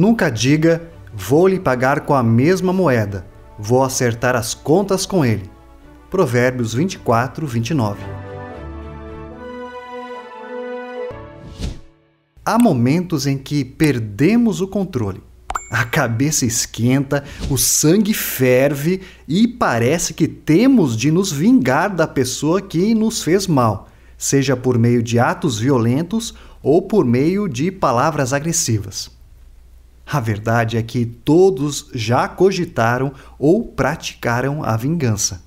Nunca diga, vou lhe pagar com a mesma moeda, vou acertar as contas com ele. Provérbios 24, 29. Há momentos em que perdemos o controle. A cabeça esquenta, o sangue ferve e parece que temos de nos vingar da pessoa que nos fez mal, seja por meio de atos violentos ou por meio de palavras agressivas. A verdade é que todos já cogitaram ou praticaram a vingança.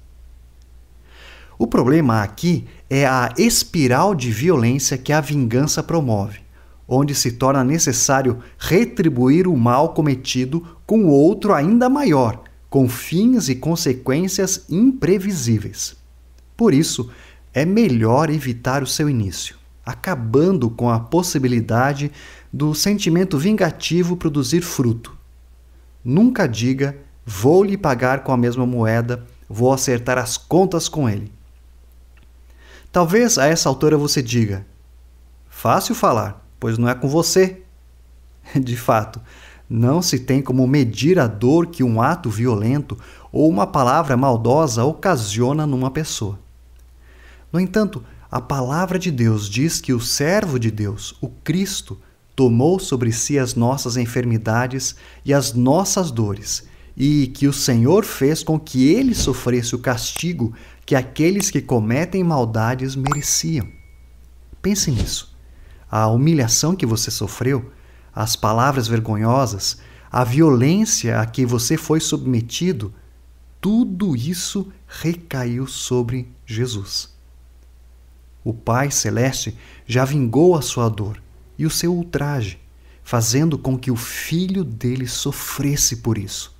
O problema aqui é a espiral de violência que a vingança promove, onde se torna necessário retribuir o mal cometido com outro ainda maior, com fins e consequências imprevisíveis. Por isso, é melhor evitar o seu início acabando com a possibilidade do sentimento vingativo produzir fruto. Nunca diga: vou lhe pagar com a mesma moeda, vou acertar as contas com ele. Talvez a essa altura você diga: fácil falar, pois não é com você. De fato, não se tem como medir a dor que um ato violento ou uma palavra maldosa ocasiona numa pessoa. No entanto, a palavra de Deus diz que o servo de Deus, o Cristo, tomou sobre si as nossas enfermidades e as nossas dores, e que o Senhor fez com que ele sofresse o castigo que aqueles que cometem maldades mereciam. Pense nisso. A humilhação que você sofreu, as palavras vergonhosas, a violência a que você foi submetido, tudo isso recaiu sobre Jesus o Pai Celeste já vingou a sua dor e o seu ultraje, fazendo com que o filho dele sofresse por isso.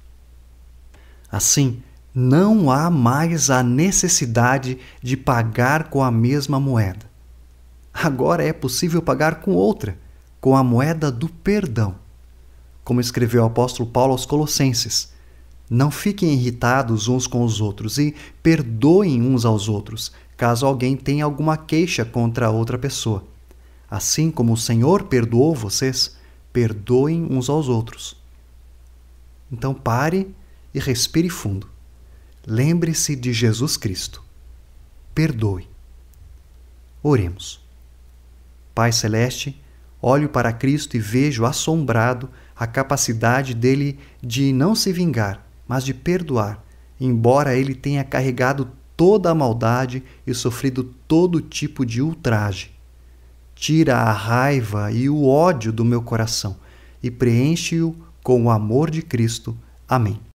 Assim, não há mais a necessidade de pagar com a mesma moeda. Agora é possível pagar com outra, com a moeda do perdão. Como escreveu o apóstolo Paulo aos Colossenses: não fiquem irritados uns com os outros e perdoem uns aos outros, caso alguém tenha alguma queixa contra outra pessoa. Assim como o Senhor perdoou vocês, perdoem uns aos outros. Então pare e respire fundo. Lembre-se de Jesus Cristo. Perdoe. Oremos. Pai Celeste, olho para Cristo e vejo assombrado a capacidade dele de não se vingar mas de perdoar, embora ele tenha carregado toda a maldade e sofrido todo tipo de ultraje. Tira a raiva e o ódio do meu coração e preenche-o com o amor de Cristo. Amém.